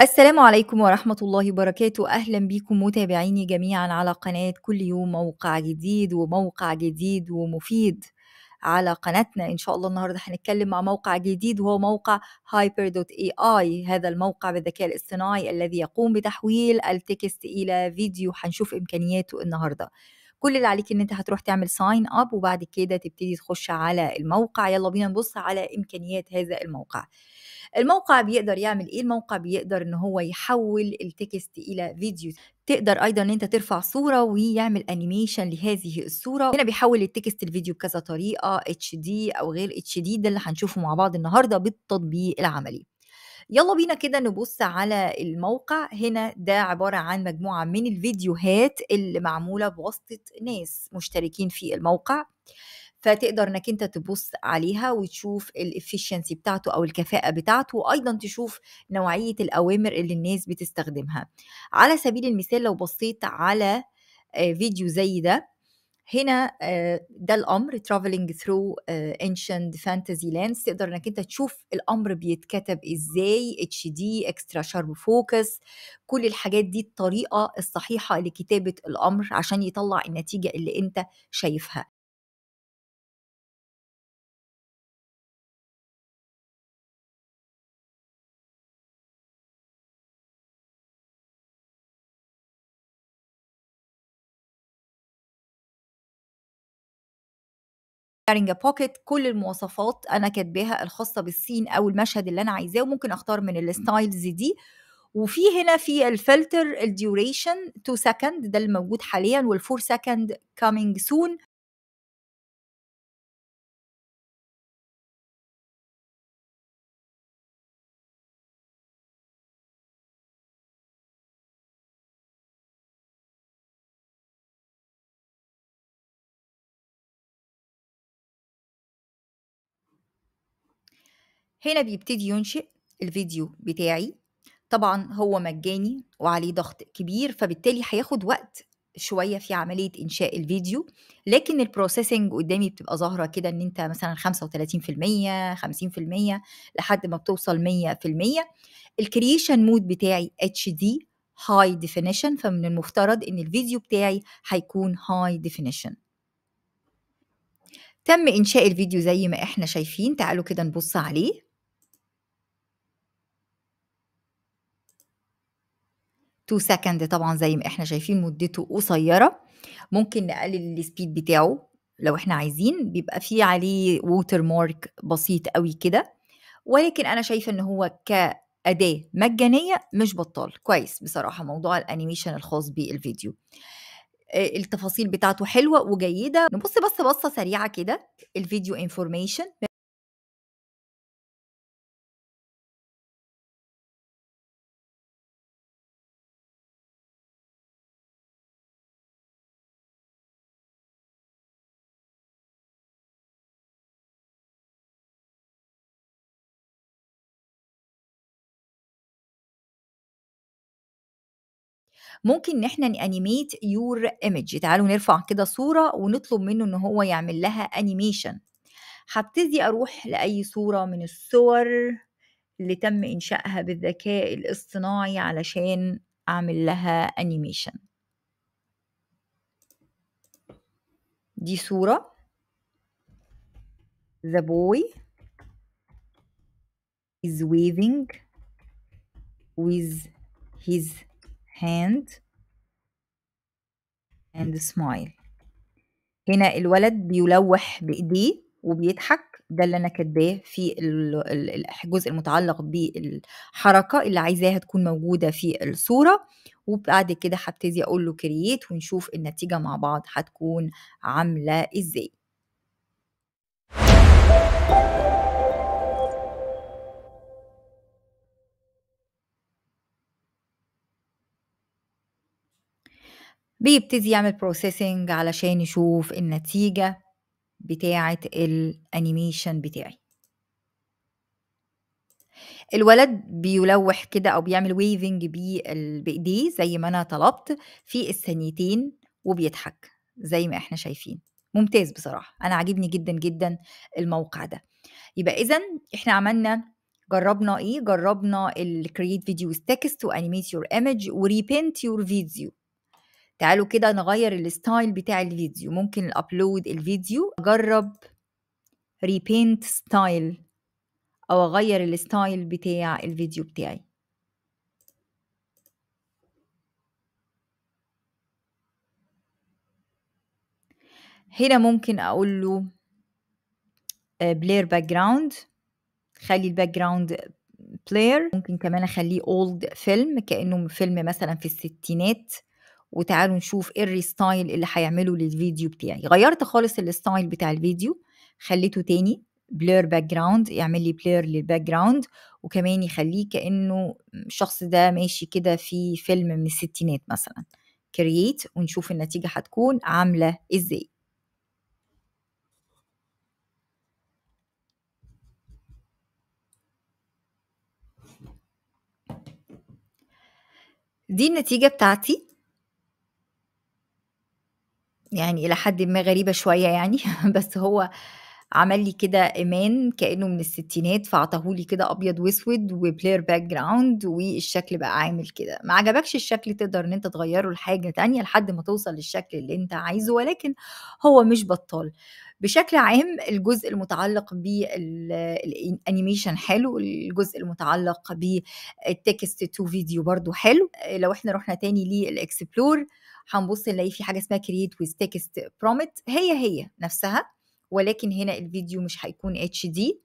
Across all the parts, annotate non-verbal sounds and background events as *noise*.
السلام عليكم ورحمة الله وبركاته أهلا بكم متابعيني جميعا على قناة كل يوم موقع جديد وموقع جديد ومفيد على قناتنا إن شاء الله النهاردة هنتكلم مع موقع جديد وهو موقع hyper.ai هذا الموقع بالذكاء الاصطناعي الذي يقوم بتحويل التكست إلى فيديو هنشوف إمكانياته النهاردة كل اللي عليك ان انت هتروح تعمل ساين اب وبعد كده تبتدي تخش على الموقع يلا بينا نبص على امكانيات هذا الموقع الموقع بيقدر يعمل ايه الموقع بيقدر ان هو يحول التكست الى فيديو تقدر ايضا ان انت ترفع صوره ويعمل انيميشن لهذه الصوره هنا بيحول التكست الفيديو بكذا طريقه اتش دي او غير اتش دي ده اللي هنشوفه مع بعض النهارده بالتطبيق العملي يلا بينا كده نبص على الموقع هنا ده عبارة عن مجموعة من الفيديوهات اللي معمولة بواسطة ناس مشتركين في الموقع فتقدر انك انت تبص عليها وتشوف الافشنسي بتاعته او الكفاءه بتاعته وايضا تشوف نوعيه الاوامر اللي الناس بتستخدمها على سبيل المثال لو بصيت على آه، فيديو زي ده هنا آه، ده الامر ترافلنج ثرو انشنت فانتزي لاندز تقدر انك انت تشوف الامر بيتكتب ازاي اتش دي اكسترا شارب فوكس كل الحاجات دي الطريقه الصحيحه لكتابه الامر عشان يطلع النتيجه اللي انت شايفها كارينجا بوكيت كل المواصفات انا كاتباها الخاصه بالسين او المشهد اللي انا عايزاه وممكن اختار من الستايلز دي وفي هنا في الفلتر الديوريشن 2 سكند ده اللي موجود حاليا وال4 سكند كامينج سون هنا بيبتدي ينشئ الفيديو بتاعي طبعا هو مجاني وعليه ضغط كبير فبالتالي هياخد وقت شويه في عمليه انشاء الفيديو لكن البروسيسنج قدامي بتبقى ظاهره كده ان انت مثلا 35% 50% لحد ما بتوصل 100% الكرييشن مود بتاعي اتش دي هاي ديفينيشن فمن المفترض ان الفيديو بتاعي هيكون هاي ديفينيشن تم انشاء الفيديو زي ما احنا شايفين تعالوا كده نبص عليه 2 سكند طبعا زي ما احنا شايفين مدته قصيره ممكن نقلل السبيد بتاعه لو احنا عايزين بيبقى فيه عليه ووتر مارك بسيط قوي كده ولكن انا شايفه ان هو كاداه مجانيه مش بطال كويس بصراحه موضوع الانيميشن الخاص بالفيديو آه، التفاصيل بتاعته حلوه وجيده نبص بس بصه سريعه كده الفيديو انفورميشن ممكن ان احنا نانيميت يور ايمج تعالوا نرفع كده صوره ونطلب منه ان هو يعمل لها انيميشن هبتدي اروح لاي صوره من الصور اللي تم انشائها بالذكاء الاصطناعي علشان اعمل لها انيميشن دي صوره the boy is waving with his hand and smile هنا الولد بيلوح بايديه وبيضحك ده اللي انا كاتباه في الجزء المتعلق بالحركه اللي عايزاها تكون موجوده في الصوره وبعد كده هبتدي اقول له كرييت ونشوف النتيجه مع بعض هتكون عامله ازاي بيبتدي يعمل بروسيسنج علشان يشوف النتيجة بتاعة الانيميشن بتاعي الولد بيلوح كده او بيعمل ويفنج بايديه زي ما انا طلبت في الثانيتين وبيضحك زي ما احنا شايفين ممتاز بصراحه انا عاجبني جدا جدا الموقع ده يبقى اذا احنا عملنا جربنا ايه جربنا الكرييت فيديوز تكست وانيميت يور ايمج وريبنت يور فيديو تعالوا كده نغير الستايل بتاع الفيديو ممكن الابلود الفيديو اجرب ريبينت ستايل او اغير الستايل بتاع الفيديو بتاعي هنا ممكن اقول له بلير باك جراوند خلي الباك جراوند بلاير ممكن كمان اخليه اولد فيلم كانه فيلم مثلا في الستينات وتعالوا نشوف ايه الريستايل اللي هيعمله للفيديو بتاعي غيرت خالص الستايل بتاع الفيديو خليته تاني بلير باك جراوند يعمل لي بلير للباك جراوند وكمان يخليه كانه الشخص ده ماشي كده في فيلم من الستينات مثلا كرييت ونشوف النتيجه هتكون عامله ازاي دي النتيجه بتاعتي يعني إلى حدٍ ما غريبة شوية يعني *laughs* بس هو عمل لي كده إيمان كإنه من الستينات، فعَطاه لي كده أبيض وأسود باك جراوند والشكل بقى عامل كده. ما عجبكش الشكل تقدر إن أنت تغيّره لحاجة تانية لحد ما توصل للشكل اللي أنت عايزه، ولكن هو مش بطّال. بشكل عام الجزء المتعلق بالانيميشن الأنيميشن حلو، الجزء المتعلق بالتكست تو فيديو برضه حلو. لو إحنا رُحنا تاني للاكسبلور هنبص نلاقي في حاجه اسمها كرييت ويز تكست برومت هي هي نفسها ولكن هنا الفيديو مش هيكون اتش دي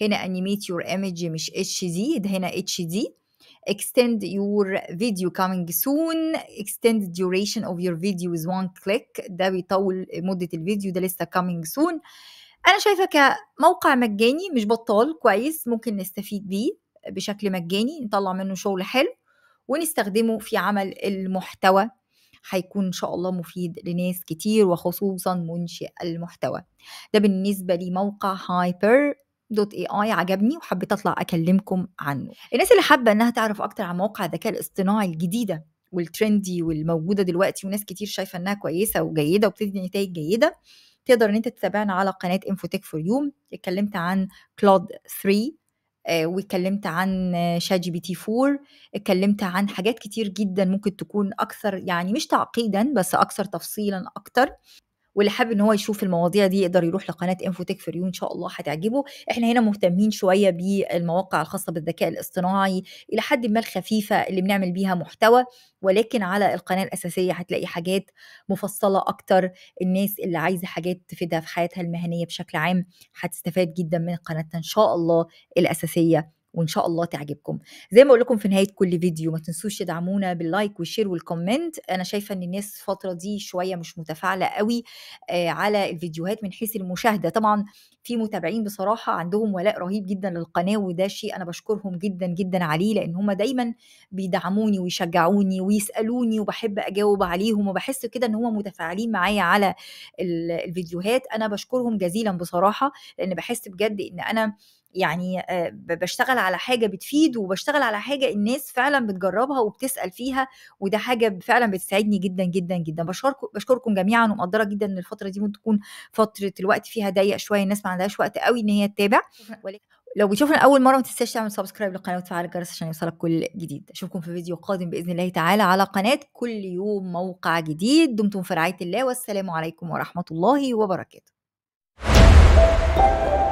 هنا انيميت يور ايمج مش اتش دي ده هنا اتش دي extend your video coming soon extend duration of your video with one click ده بيطول مدة الفيديو ده لسه coming soon أنا شايفة كموقع مجاني مش بطال كويس ممكن نستفيد بيه بشكل مجاني نطلع منه شغل حلو ونستخدمه في عمل المحتوى هيكون إن شاء الله مفيد لناس كتير وخصوصا منشئ المحتوى ده بالنسبة لموقع هايبر دوت اي اي عجبني وحبيت اطلع اكلمكم عنه الناس اللي حابه انها تعرف اكتر عن مواقع الذكاء الاصطناعي الجديده والترندي والموجوده دلوقتي وناس كتير شايفه انها كويسه وجيده وبتدي نتائج جيده تقدر ان انت تتابعنا على قناه انفوتك فور يوم اتكلمت عن كلود 3 آه، واتكلمت عن شات جي بي تي 4 اتكلمت عن حاجات كتير جدا ممكن تكون اكثر يعني مش تعقيدا بس اكثر تفصيلا اكتر واللي حابب ان هو يشوف المواضيع دي يقدر يروح لقناه انفوتك يو ان شاء الله هتعجبه احنا هنا مهتمين شويه بالمواقع الخاصه بالذكاء الاصطناعي الى حد ما الخفيفه اللي بنعمل بيها محتوى ولكن على القناه الاساسيه هتلاقي حاجات مفصله اكتر الناس اللي عايزه حاجات تفيدها في حياتها المهنيه بشكل عام هتستفاد جدا من قناتنا ان شاء الله الاساسيه وان شاء الله تعجبكم زي ما اقول لكم في نهايه كل فيديو ما تنسوش تدعمونا باللايك والشير والكومنت انا شايفه ان الناس الفتره دي شويه مش متفاعله قوي آه، على الفيديوهات من حيث المشاهده طبعا في متابعين بصراحه عندهم ولاء رهيب جدا للقناه وده شيء انا بشكرهم جدا جدا عليه لان هم دايما بيدعموني ويشجعوني ويسالوني وبحب اجاوب عليهم وبحس كده ان هم متفاعلين معايا على الفيديوهات انا بشكرهم جزيلا بصراحه لان بحس بجد ان انا يعني بشتغل على حاجه بتفيد وبشتغل على حاجه الناس فعلا بتجربها وبتسال فيها وده حاجه فعلا بتساعدني جدا جدا جدا بشكركم بشكركم جميعا ومقدره جدا ان الفتره دي ممكن تكون فتره الوقت فيها ضيق شويه الناس ما عندهاش وقت قوي ان هي تتابع لو بتشوفنا اول مره ما تنساش تعمل سبسكرايب للقناه وتفعل الجرس عشان يوصلك كل جديد اشوفكم في فيديو قادم باذن الله تعالى على قناه كل يوم موقع جديد دمتم في رعايه الله والسلام عليكم ورحمه الله وبركاته